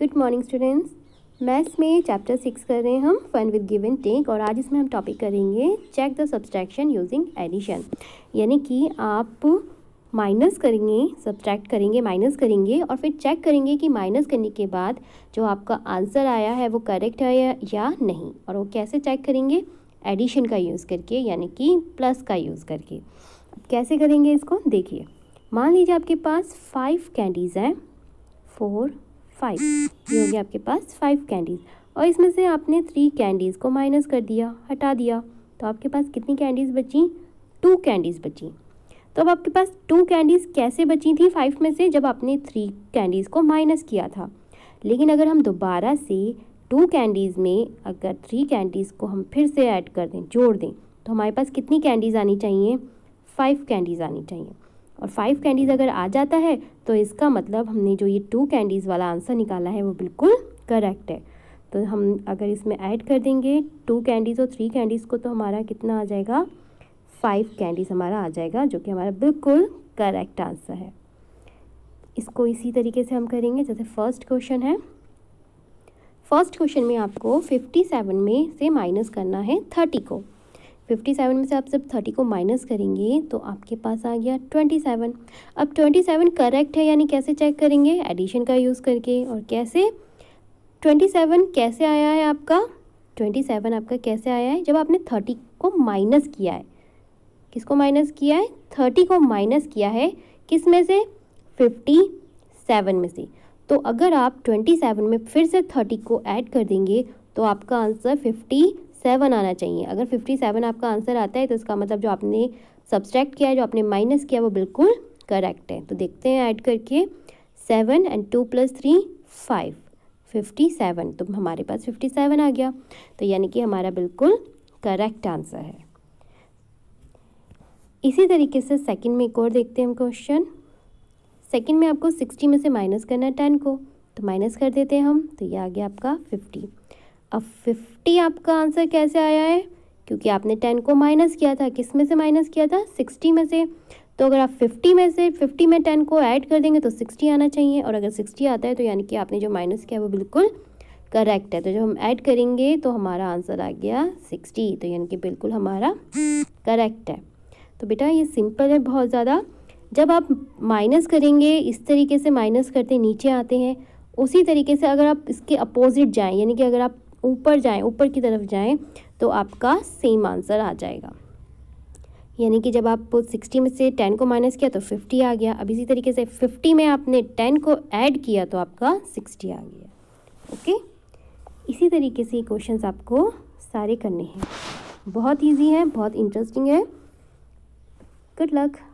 good morning students maths में chapter six कर रहे हैं हम फन विद गिव टेक और आज इसमें हम टॉपिक करेंगे check the subtraction using addition यानी कि आप माइनस करेंगे सब्सट्रैक्ट करेंगे माइनस करेंगे और फिर चेक करेंगे कि माइनस करने के बाद जो आपका आंसर आया है वो करेक्ट है या, या नहीं और वो कैसे चेक करेंगे एडिशन का यूज़ करके यानी कि प्लस का यूज़ करके कैसे करेंगे इसको देखिए मान लीजिए आपके पास फाइव कैंडीज़ हैं फोर फाइव ये हो गया आपके पास फाइव कैंडीज़ और इसमें से आपने थ्री कैंडीज़ को माइनस कर दिया हटा दिया तो आपके पास कितनी कैंडीज़ बची टू कैंडीज़ बची तो अब आपके पास टू कैंडीज़ कैसे बची थी फाइव में से जब आपने थ्री कैंडीज़ को माइनस किया था लेकिन अगर हम दोबारा से टू कैंडीज़ में अगर थ्री कैंडीज़ को हम फिर से ऐड कर दें जोड़ दें तो हमारे पास कितनी कैंडीज़ आनी चाहिए फाइव कैंडीज़ आनी चाहिए और फाइव कैंडीज़ अगर आ जाता है तो इसका मतलब हमने जो ये टू कैंडीज़ वाला आंसर निकाला है वो बिल्कुल करेक्ट है तो हम अगर इसमें ऐड कर देंगे टू कैंडीज़ और थ्री कैंडीज़ को तो हमारा कितना आ जाएगा फाइव कैंडीज़ हमारा आ जाएगा जो कि हमारा बिल्कुल करेक्ट आंसर है इसको इसी तरीके से हम करेंगे जैसे फर्स्ट क्वेश्चन है फर्स्ट क्वेश्चन में आपको फिफ्टी सेवन में से माइनस करना है थर्टी को फिफ्टी सेवन में से आप जब थर्टी को माइनस करेंगे तो आपके पास आ गया ट्वेंटी सेवन अब ट्वेंटी सेवन करेक्ट है यानी कैसे चेक करेंगे एडिशन का यूज़ करके और कैसे ट्वेंटी सेवन कैसे आया है आपका ट्वेंटी सेवन आपका कैसे आया है जब आपने थर्टी को माइनस किया है किसको माइनस किया है थर्टी को माइनस किया है किस में से फिफ्टी सेवन में से तो अगर आप ट्वेंटी सेवन में फिर से थर्टी को ऐड कर देंगे तो आपका आंसर फिफ्टी सेवन आना चाहिए अगर फिफ्टी सेवन आपका आंसर आता है तो इसका मतलब जो आपने सब्सट्रैक्ट किया है जो आपने माइनस किया वो बिल्कुल करेक्ट है तो देखते हैं ऐड करके seven and two plus three five fifty seven तो हमारे पास फिफ्टी सेवन आ गया तो यानी कि हमारा बिल्कुल करेक्ट आंसर है इसी तरीके से सेकंड में एक और देखते हैं हम क्वेश्चन सेकंड में आपको सिक्सटी में से माइनस करना है टेन को तो माइनस कर देते हैं हम तो ये आ गया आपका फिफ्टी अब फिफ्टी आपका आंसर कैसे आया है क्योंकि आपने टेन को माइनस किया था किस में से माइनस किया था सिक्सटी में से तो अगर आप फिफ्टी में से फिफ्टी में टेन को ऐड कर देंगे तो सिक्सटी आना चाहिए और अगर सिक्सटी आता है तो यानी कि आपने जो माइनस किया वो बिल्कुल करेक्ट है तो जब हम ऐड करेंगे तो हमारा आंसर आ गया सिक्सटी तो यानी कि बिल्कुल हमारा करेक्ट है तो बेटा ये सिंपल है बहुत ज़्यादा जब आप माइनस करेंगे इस तरीके से माइनस करते नीचे आते हैं उसी तरीके से अगर आप इसके अपोजिट जाएं यानी कि अगर आप ऊपर जाएं ऊपर की तरफ जाएं तो आपका सेम आंसर आ जाएगा यानी कि जब आप सिक्सटी में से टेन को माइनस किया तो फिफ्टी आ गया अब इसी तरीके से फिफ्टी में आपने टेन को ऐड किया तो आपका सिक्सटी आ गया ओके इसी तरीके से ये क्वेश्चंस आपको सारे करने हैं बहुत इजी है बहुत इंटरेस्टिंग है गुड लक